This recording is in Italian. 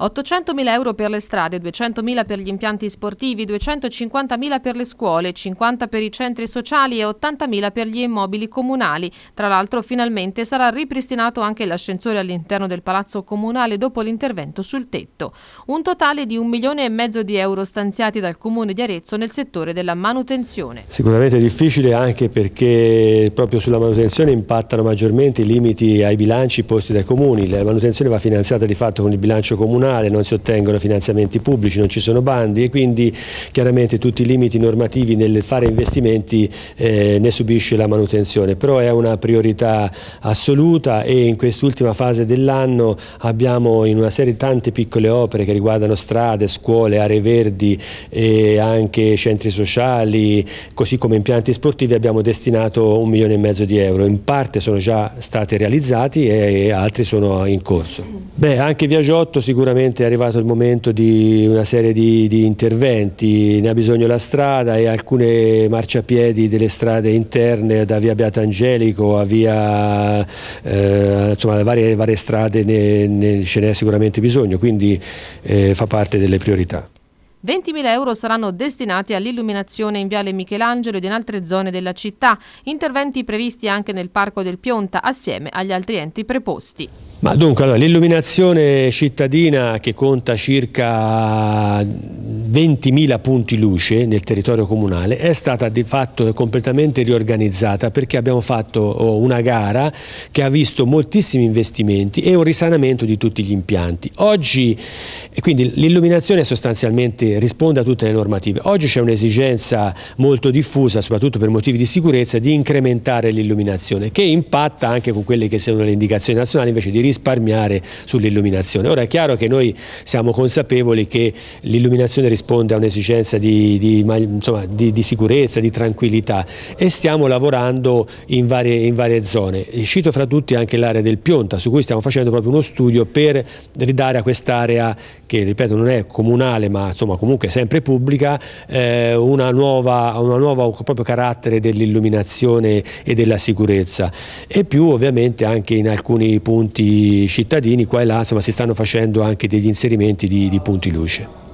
800.000 euro per le strade, 200.000 per gli impianti sportivi, 250.000 per le scuole, 50 per i centri sociali e 80.000 per gli immobili comunali. Tra l'altro finalmente sarà ripristinato anche l'ascensore all'interno del palazzo comunale dopo l'intervento sul tetto. Un totale di un milione e mezzo di euro stanziati dal comune di Arezzo nel settore della manutenzione. Sicuramente è difficile anche perché proprio sulla manutenzione impattano maggiormente i limiti ai bilanci posti dai comuni. La manutenzione va finanziata di fatto con il bilancio comunale nazionale, non si ottengono finanziamenti pubblici, non ci sono bandi e quindi chiaramente tutti i limiti normativi nel fare investimenti eh, ne subisce la manutenzione, però è una priorità assoluta e in quest'ultima fase dell'anno abbiamo in una serie di tante piccole opere che riguardano strade, scuole, aree verdi e anche centri sociali, così come impianti sportivi abbiamo destinato un milione e mezzo di euro, in parte sono già stati realizzati e altri sono in corso. Beh, anche Viagiotto sicuramente sicuramente è arrivato il momento di una serie di, di, interventi, ne ha bisogno la strada e alcune marciapiedi delle strade interne da via Angelico a via, eh, insomma varie, varie strade ne, ne, ce n'è sicuramente bisogno, quindi eh, fa parte delle priorità. 20.000 euro saranno destinati all'illuminazione in Viale Michelangelo ed in altre zone della città, interventi previsti anche nel Parco del Pionta assieme agli altri enti preposti. Ma dunque, allora, l'illuminazione cittadina che conta circa 20.000 punti luce nel territorio comunale è stata di fatto completamente riorganizzata perché abbiamo fatto oh, una gara che ha visto moltissimi investimenti e un risanamento di tutti gli impianti. Oggi e quindi l'illuminazione sostanzialmente risponde a tutte le normative. Oggi c'è un'esigenza molto diffusa, soprattutto per motivi di sicurezza, di incrementare l'illuminazione, che impatta anche con quelle che sono le indicazioni nazionali invece di risparmiare sull'illuminazione. Ora è chiaro che noi siamo consapevoli che l'illuminazione risponde a un'esigenza di, di, di, di, sicurezza, di tranquillità e stiamo lavorando in varie, in varie zone. E cito fra tutti anche l'area del Pionta, su cui stiamo facendo proprio uno studio per ridare a quest'area che ripeto non è comunale ma insomma comunque sempre pubblica, eh, una nuova, una nuova un proprio carattere dell'illuminazione e della sicurezza e più ovviamente anche in alcuni punti cittadini qua e là insomma, si stanno facendo anche degli inserimenti di, di punti luce.